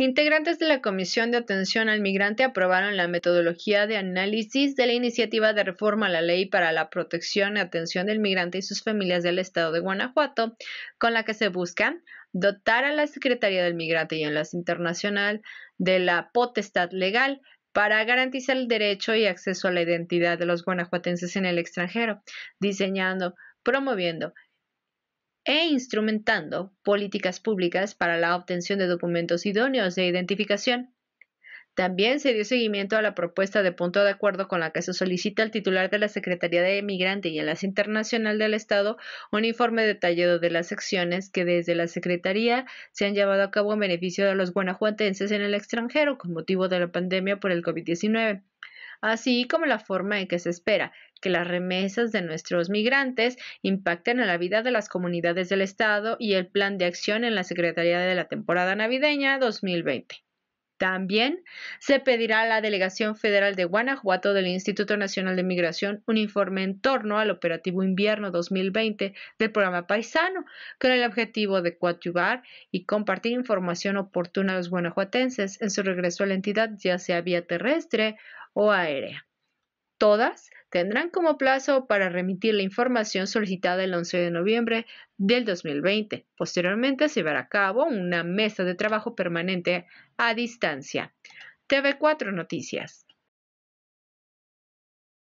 Integrantes de la Comisión de Atención al Migrante aprobaron la metodología de análisis de la iniciativa de reforma a la Ley para la Protección y Atención del Migrante y sus familias del Estado de Guanajuato, con la que se buscan dotar a la Secretaría del Migrante y Enlace Internacional de la potestad legal para garantizar el derecho y acceso a la identidad de los guanajuatenses en el extranjero, diseñando, promoviendo e instrumentando políticas públicas para la obtención de documentos idóneos de identificación. También se dio seguimiento a la propuesta de punto de acuerdo con la que se solicita al titular de la Secretaría de Emigrante y Enlace Internacional del Estado un informe detallado de las acciones que desde la Secretaría se han llevado a cabo en beneficio de los guanajuatenses en el extranjero con motivo de la pandemia por el COVID-19 así como la forma en que se espera que las remesas de nuestros migrantes impacten en la vida de las comunidades del Estado y el plan de acción en la Secretaría de la temporada navideña 2020. También se pedirá a la Delegación Federal de Guanajuato del Instituto Nacional de Migración un informe en torno al operativo invierno 2020 del programa Paisano, con el objetivo de coadyuvar y compartir información oportuna a los guanajuatenses en su regreso a la entidad, ya sea vía terrestre o aérea. Todas tendrán como plazo para remitir la información solicitada el 11 de noviembre del 2020. Posteriormente se llevará a cabo una mesa de trabajo permanente a distancia. TV4 Noticias.